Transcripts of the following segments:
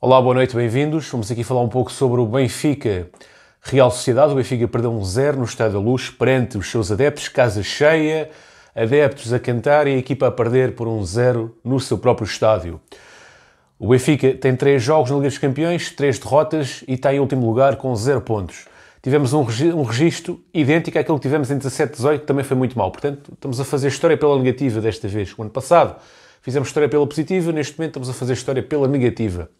Olá, boa noite, bem-vindos. Vamos aqui falar um pouco sobre o Benfica Real Sociedade. O Benfica perdeu um zero no Estádio da Luz perante os seus adeptos, casa cheia, adeptos a cantar e a equipa a perder por um zero no seu próprio estádio. O Benfica tem três jogos na Liga dos Campeões, três derrotas e está em último lugar com zero pontos. Tivemos um, um registro idêntico àquele que tivemos em 17-18, que também foi muito mal. Portanto, estamos a fazer história pela negativa desta vez. O ano passado fizemos história pela positiva, neste momento estamos a fazer história pela negativa.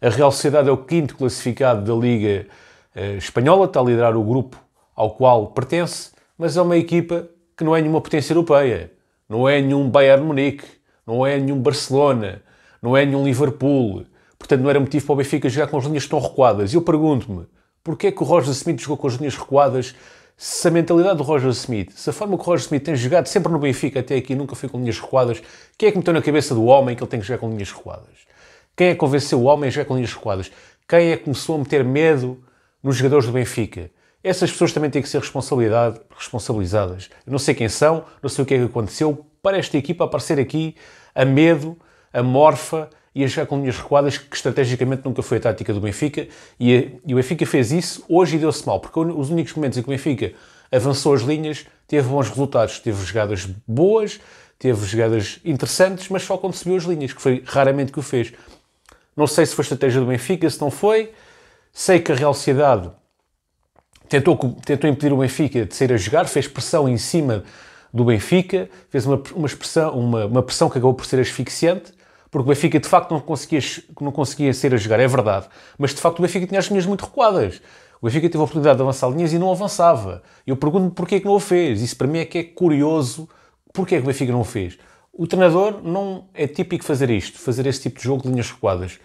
A Real Sociedade é o quinto classificado da Liga eh, Espanhola, está a liderar o grupo ao qual pertence, mas é uma equipa que não é nenhuma potência europeia, não é nenhum Bayern Munique, não é nenhum Barcelona, não é nenhum Liverpool. Portanto, não era motivo para o Benfica jogar com as linhas tão recuadas. E eu pergunto-me, porquê é que o Roger Smith jogou com as linhas recuadas se a mentalidade do Roger Smith, se a forma que o Roger Smith tem jogado sempre no Benfica até aqui, nunca foi com linhas recuadas, O que é que meteu na cabeça do homem que ele tem que jogar com linhas recuadas? Quem é que convenceu o homem a jogar com linhas recuadas? Quem é que começou a meter medo nos jogadores do Benfica? Essas pessoas também têm que ser responsabilizadas. Eu não sei quem são, não sei o que é que aconteceu para esta equipa aparecer aqui a medo, a morfa e a jogar com linhas recuadas, que estrategicamente nunca foi a tática do Benfica. E, e o Benfica fez isso hoje e deu-se mal, porque os únicos momentos em que o Benfica avançou as linhas teve bons resultados, teve jogadas boas, teve jogadas interessantes, mas só quando subiu as linhas, que foi raramente que o fez. Não sei se foi estratégia do Benfica, se não foi. Sei que a Real Sociedade tentou, tentou impedir o Benfica de sair a jogar, fez pressão em cima do Benfica, fez uma, uma, pressão, uma, uma pressão que acabou por ser asfixiante, porque o Benfica de facto não conseguia, não conseguia sair a jogar, é verdade. Mas de facto o Benfica tinha as linhas muito recuadas. O Benfica teve a oportunidade de avançar linhas e não avançava. Eu pergunto-me porquê é que não o fez. Isso para mim é que é curioso. Porquê é que o Benfica não o fez? O treinador não é típico fazer isto, fazer esse tipo de jogo de linhas recuadas.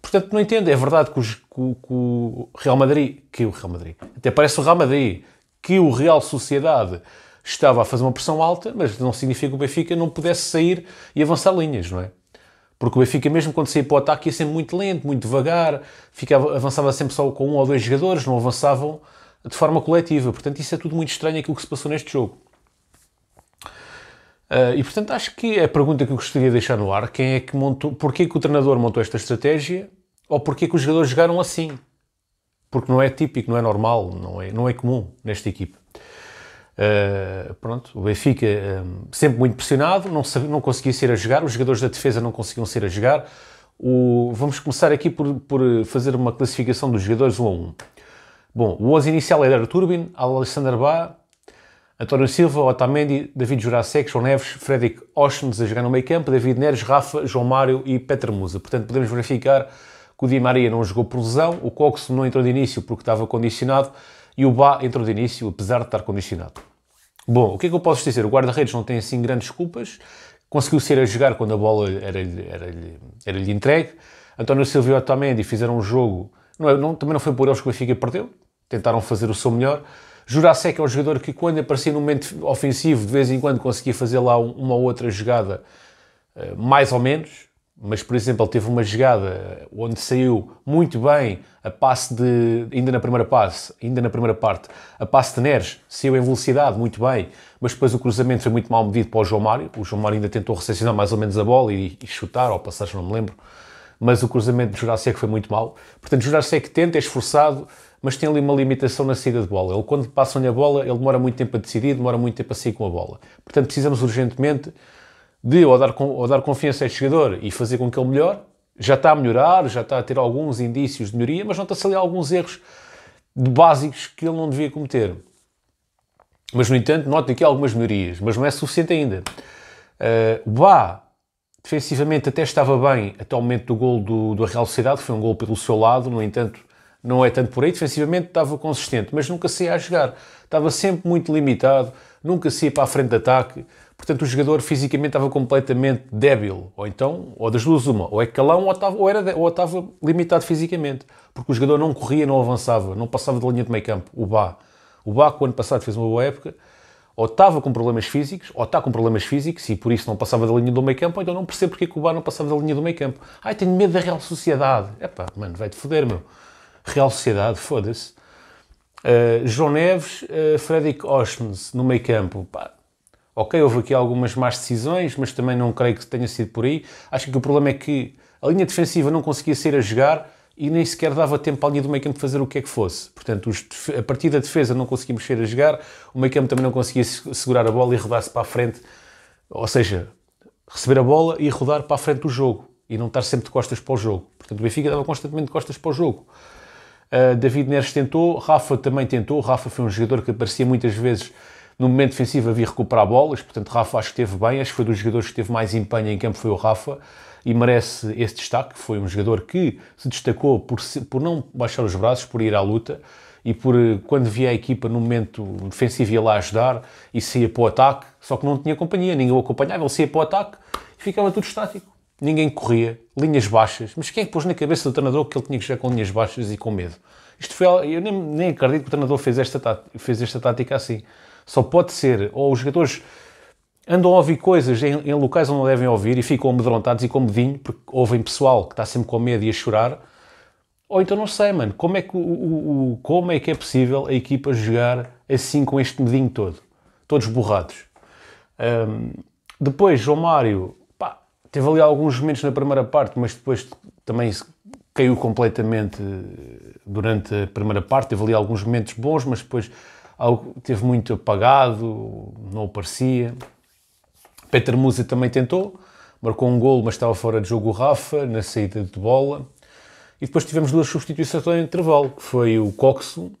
portanto, não entendo. É verdade que, os, que, que, o Real Madrid, que o Real Madrid, até parece o Real Madrid, que o Real Sociedade estava a fazer uma pressão alta, mas não significa que o Benfica não pudesse sair e avançar linhas, não é? Porque o Benfica, mesmo quando saía para o ataque, ia sempre muito lento, muito devagar, ficava, avançava sempre só com um ou dois jogadores, não avançavam de forma coletiva. Portanto, isso é tudo muito estranho aquilo que se passou neste jogo. Uh, e portanto acho que é a pergunta que eu gostaria de deixar no ar, quem é que montou, porquê que o treinador montou esta estratégia ou porquê que os jogadores jogaram assim? Porque não é típico, não é normal, não é, não é comum nesta equipe. Uh, pronto, o Benfica um, ah, sempre muito pressionado, não, sabia, não conseguia ser a jogar, os jogadores da defesa não conseguiam ser a jogar. O, vamos começar aqui por, por fazer uma classificação dos jogadores um a um. Bom, o 11 inicial era Turbin, Alexander Bá, António Silva, Otamendi, David Jurasek, João Neves, Frederic Oshens a jogar no meio campo, David Neres, Rafa, João Mário e Petra Musa. Portanto, podemos verificar que o Di Maria não jogou por lesão, o Cox não entrou de início porque estava condicionado e o Bá entrou de início apesar de estar condicionado. Bom, o que é que eu posso dizer? O guarda-redes não tem assim grandes culpas, conseguiu ser a jogar quando a bola era-lhe era, era entregue. António Silva e Otamendi fizeram um jogo, não, é, não, também não foi por eles que o Benfica perdeu, tentaram fazer o seu melhor, Jurasek é um jogador que, quando aparecia no momento ofensivo, de vez em quando conseguia fazer lá uma ou outra jogada, eh, mais ou menos. Mas, por exemplo, ele teve uma jogada onde saiu muito bem a passe de. ainda na primeira passe, ainda na primeira parte, a passe de Neres saiu em velocidade muito bem, mas depois o cruzamento foi muito mal medido para o João Mário. O João Mário ainda tentou recepcionar mais ou menos a bola e, e chutar, ou passar, não me lembro mas o cruzamento de Jurassic foi muito mau. Portanto, Jurassic tenta, é esforçado, mas tem ali uma limitação na saída de bola. Ele, quando passam-lhe a bola, ele demora muito tempo a decidir, demora muito tempo a sair com a bola. Portanto, precisamos urgentemente de ou dar, ou dar confiança a este jogador e fazer com que ele melhore. Já está a melhorar, já está a ter alguns indícios de melhoria, mas nota-se ali alguns erros de básicos que ele não devia cometer. Mas, no entanto, nota-se aqui algumas melhorias, mas não é suficiente ainda. Uh, eh, bah, Defensivamente até estava bem até o momento do gol do, do Real Sociedade, foi um gol pelo seu lado, no entanto não é tanto por aí. Defensivamente estava consistente, mas nunca saía a jogar. Estava sempre muito limitado, nunca saía para a frente de ataque. Portanto, o jogador fisicamente estava completamente débil. Ou então, ou das duas uma, ou é calão ou estava, ou era, ou estava limitado fisicamente. Porque o jogador não corria, não avançava, não passava da linha de meio campo. O Bá. O Bá, que o ano passado fez uma boa época, ou estava com problemas físicos, ou está com problemas físicos e por isso não passava da linha do meio campo, ou então não percebo porque é que o Bar não passava da linha do meio campo. Ai, tenho medo da Real Sociedade. Epá, mano, vai-te foder, meu. Real Sociedade, foda-se. Uh, João Neves, uh, eh, Frederic Oshens no meio campo. Pá. Ok, houve aqui algumas más decisões, mas também não creio que tenha sido por aí. Acho que o problema é que a linha defensiva não conseguia ser a jogar e nem sequer dava tempo à linha do meio campo fazer o que é que fosse. Portanto, os, a partir da defesa não conseguia mexer a jogar, o meio campo também não conseguia segurar a bola e rodar-se para a frente. Ou seja, receber a bola e rodar para a frente do jogo e não estar sempre de costas para o jogo. Portanto, o Benfica dava constantemente de costas para o jogo. Uh, David Neres tentou, Rafa também tentou. Rafa foi um jogador que aparecia muitas vezes no momento defensivo havia recuperar bolas, portanto Rafa acho que esteve bem, acho que foi dos jogadores que teve mais empenho em campo foi o Rafa e merece esse destaque, foi um jogador que se destacou por, por não baixar os braços, por ir à luta e por eh, quando via a equipa no momento defensivo ia lá ajudar e saía para o ataque, só que não tinha companhia, ninguém o acompanhava, ele saía para o ataque e ficava tudo estático. Ninguém corria, linhas baixas. Mas quem é que pôs na cabeça do treinador que ele tinha que jogar com linhas baixas e com medo? Isto foi, eu nem, nem acredito que o treinador fez esta, tá, fez esta tática assim. Só pode ser, ou os jogadores andam a ouvir coisas em, em locais onde não devem ouvir e ficam amedrontados e com medinho, porque ouvem pessoal que está sempre com medo e a chorar. Ou então não sei, mano, como é que, o, o, como é, que é possível a equipa jogar assim com este medinho todo? Todos borrados. Um, depois, João Mário, pá, teve ali alguns momentos na primeira parte, mas depois também caiu completamente durante a primeira parte. Teve ali alguns momentos bons, mas depois algo, teve muito apagado, não aparecia. Peter Musa também tentou, marcou um gol, mas estava fora de jogo o Rafa, na saída de bola. E depois tivemos duas substituições ao intervalo, que foi o Coxo,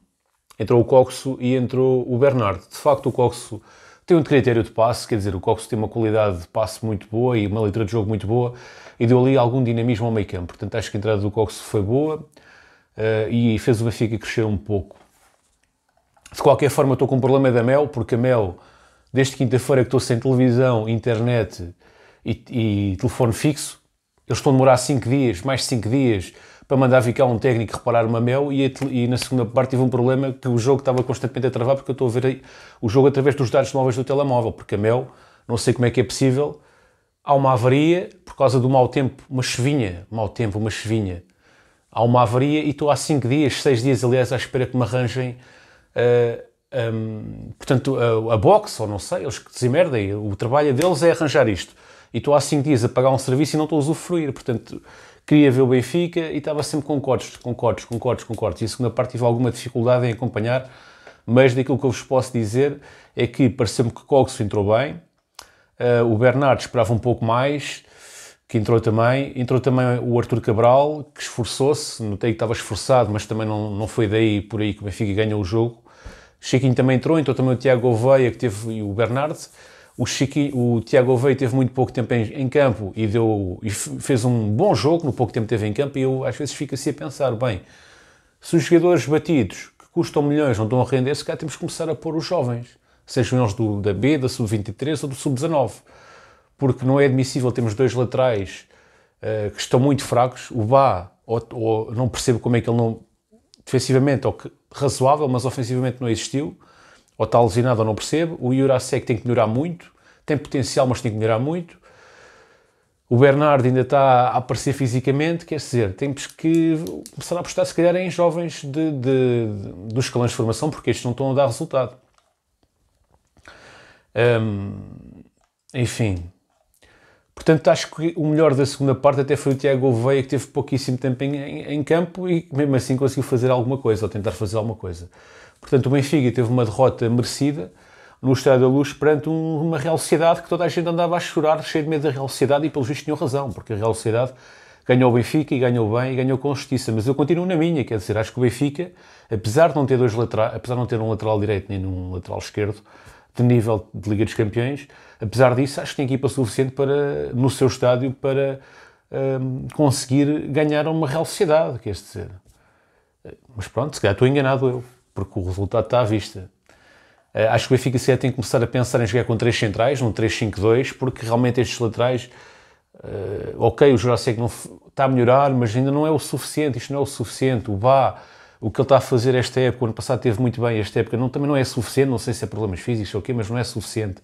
entrou o Coxo e entrou o Bernardo. De facto, o Coxo tem um critério de passe, quer dizer, o Coxo tem uma qualidade de passe muito boa e uma leitura de jogo muito boa e deu ali algum dinamismo ao meio campo. Portanto, acho que a entrada do Coxo foi boa uh, e fez o Benfica crescer um pouco. De qualquer forma, estou com um problema da Mel, porque a Mel, desde quinta-feira que estou sem televisão, internet e, e telefone fixo, eles estão a demorar 5 dias, mais 5 dias, para mandar vir cá um técnico reparar uma Mel e, e, na segunda parte tive um problema que o jogo estava constantemente a travar porque eu estou a ver aí, o jogo através dos dados móveis do telemóvel, porque a Mel, não sei como é que é possível, há uma avaria por causa do mau tempo, uma chuvinha, mau tempo, uma chuvinha. Há uma avaria e estou há 5 dias, 6 dias aliás, à espera que me arranjem um, ah, portanto, a, a box, ou não sei, eles que se merdem, o trabalho deles é arranjar isto. E estou há 5 dias a pagar um serviço e não estou a usufruir, portanto, queria ver o Benfica e estava sempre com cortes, com cortes, com cortes, com cortes. E a segunda parte tive alguma dificuldade em acompanhar, mas daquilo que eu vos posso dizer é que pareceu-me que Cogso entrou bem, uh, o Bernardo esperava um pouco mais, que entrou também. Entrou também o Arthur Cabral, que esforçou-se, notei que estava esforçado, mas também não, não foi daí por aí que o Benfica ganhou o jogo. Chiquinho também entrou, entrou também o Tiago Oveia que teve, e o Bernardo. O, Chiqui, o Tiago Oveia teve muito pouco tempo em, em, campo e, deu, e fez um bom jogo no pouco tempo que teve em campo e eu às vezes fico assim a pensar, bem, se os jogadores batidos, que custam milhões, não estão a render, se cá temos que começar a pôr os jovens, sejam eles do, da B, da Sub-23 ou do Sub-19 porque não é admissível termos dois laterais uh, que estão muito fracos. O Bá, ou, ou, não percebo como é que ele não. defensivamente, ou que, razoável, mas ofensivamente não existiu, ou está alucinado ou não percebo. O Jurasek tem que melhorar muito, tem potencial, mas tem que melhorar muito. O Bernardo ainda está a aparecer fisicamente, quer dizer, temos que começar a apostar, se calhar, em jovens de, de, de, dos escalões de formação, porque estes não estão a dar resultado. enfim, Portanto, acho que o melhor da segunda parte até foi o Tiago Gouveia, que teve pouquíssimo tempo em, em, em, campo e mesmo assim conseguiu fazer alguma coisa, ou tentar fazer alguma coisa. Portanto, o Benfica teve uma derrota merecida no Estádio da Luz perante um, uma Real Sociedade que toda a gente andava a chorar, cheio de medo da Real Sociedade e pelos vistos tinham razão, porque a Real Sociedade ganhou o Benfica e ganhou bem e ganhou com justiça. Mas eu continuo na minha, quer dizer, acho que o Benfica, apesar de não ter dois laterais, apesar de não ter um lateral direito nem um lateral esquerdo, de nível de Liga dos Campeões. Apesar disso, acho que tem equipa suficiente para, no seu estádio para um, conseguir ganhar uma Real Sociedade, quer dizer. Mas pronto, se calhar estou enganado eu, porque o resultado está à vista. Uh, acho que o Benfica se tem que começar a pensar em jogar com três centrais, num 3-5-2, porque realmente estes laterais, uh, ok, o Jurassic não está a melhorar, mas ainda não é o suficiente, isto não é o suficiente. O Bá, o que ele está a fazer esta época, o ano passado teve muito bem, esta época não, também não é suficiente, não sei se é problemas físicos ou o quê, mas não é suficiente.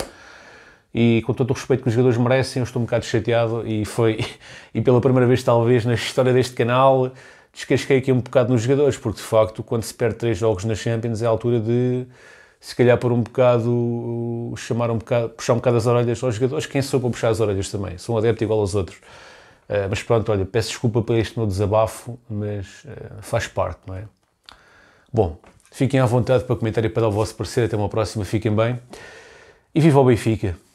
E com todo o respeito que os jogadores merecem, eu estou um bocado chateado e foi, e pela primeira vez talvez na história deste canal, descasquei aqui um bocado nos jogadores, porque de facto quando se perde três jogos na Champions é a altura de se calhar por um bocado chamar um bocado, puxar um bocado as orelhas aos jogadores, quem sou para puxar as orelhas também, sou um adepto igual aos outros. Uh, mas pronto, olha, peço desculpa para este meu desabafo, mas uh, faz parte, não é? Bom, fiquem à vontade para comentar e para dar o vosso parecer. Até uma próxima, fiquem bem. E viva o Benfica!